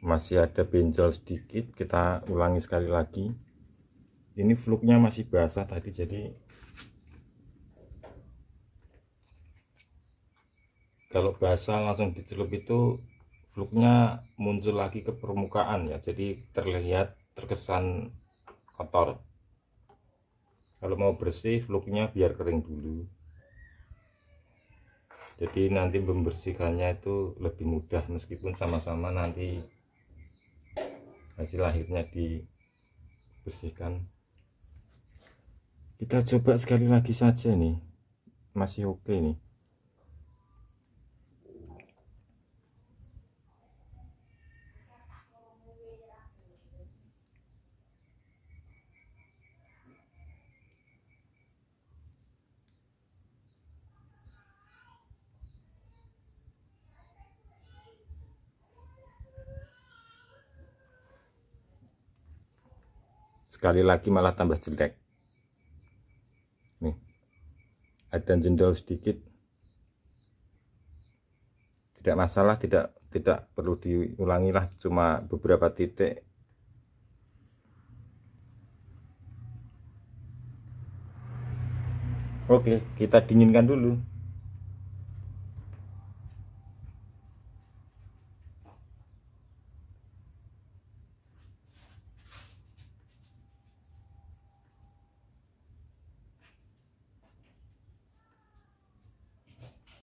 masih ada benjol sedikit kita ulangi sekali lagi ini fluknya masih basah tadi jadi kalau basah langsung dicelup itu fluknya muncul lagi ke permukaan ya jadi terlihat terkesan kotor kalau mau bersih fluknya biar kering dulu jadi nanti membersihkannya itu lebih mudah meskipun sama-sama nanti hasil lahirnya dibersihkan kita coba sekali lagi saja nih masih oke okay nih sekali lagi malah tambah jelek nih ada jendol sedikit tidak masalah tidak tidak perlu diulangi lah cuma beberapa titik Oke, kita dinginkan dulu.